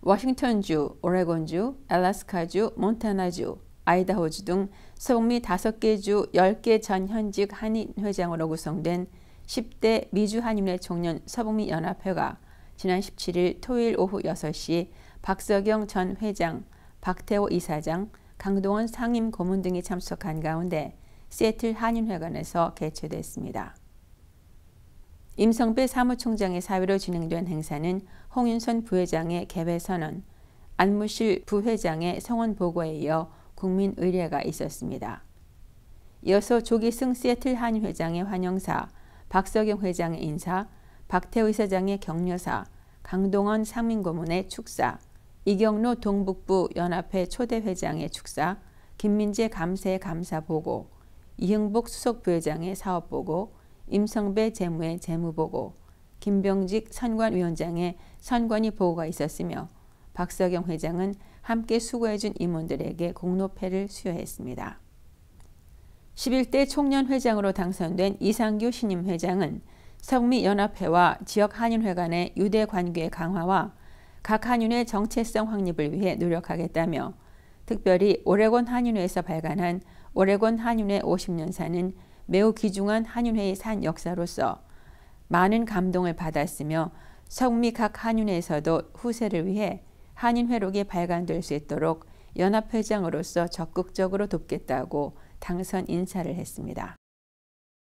워싱턴주, 오레곤주, 알라스카주, 몬타나주, 아이다호주 등 서미 5개 주 10개 전 현직 한인 회장으로 구성된 10대 미주 한인회 총년 서북미 연합회가 지난 17일 토요일 오후 6시 박서경 전 회장, 박태호 이사장, 강동원 상임 고문 등이 참석한 가운데 세틀 한인회관에서 개최됐습니다. 임성배 사무총장의 사회로 진행된 행사는 홍윤선 부회장의 개회 선언, 안무실 부회장의 성원 보고에 이어 국민 의례가 있었습니다. 이어서 조기승 시애틀 한 회장의 환영사, 박석영 회장의 인사, 박태우 이사장의 격려사, 강동원 상민고문의 축사, 이경로 동북부 연합회 초대 회장의 축사, 김민재 감세 감사 보고, 이흥복 수석 부회장의 사업 보고, 임성배 재무의 재무보고, 김병직 선관위원장의 선관위 보고가 있었으며 박서경 회장은 함께 수고해준 임원들에게 공로패를 수여했습니다. 11대 총련회장으로 당선된 이상규 신임 회장은 성미연합회와 지역 한인회 간의 유대 관계 강화와 각 한인회 정체성 확립을 위해 노력하겠다며 특별히 오레곤 한인회에서 발간한 오레곤 한인회 50년사는 매우 귀중한 한윤회의 산 역사로서 많은 감동을 받았으며 성미 각 한윤회에서도 후세를 위해 한인회록이 발간될 수 있도록 연합회장으로서 적극적으로 돕겠다고 당선 인사를 했습니다.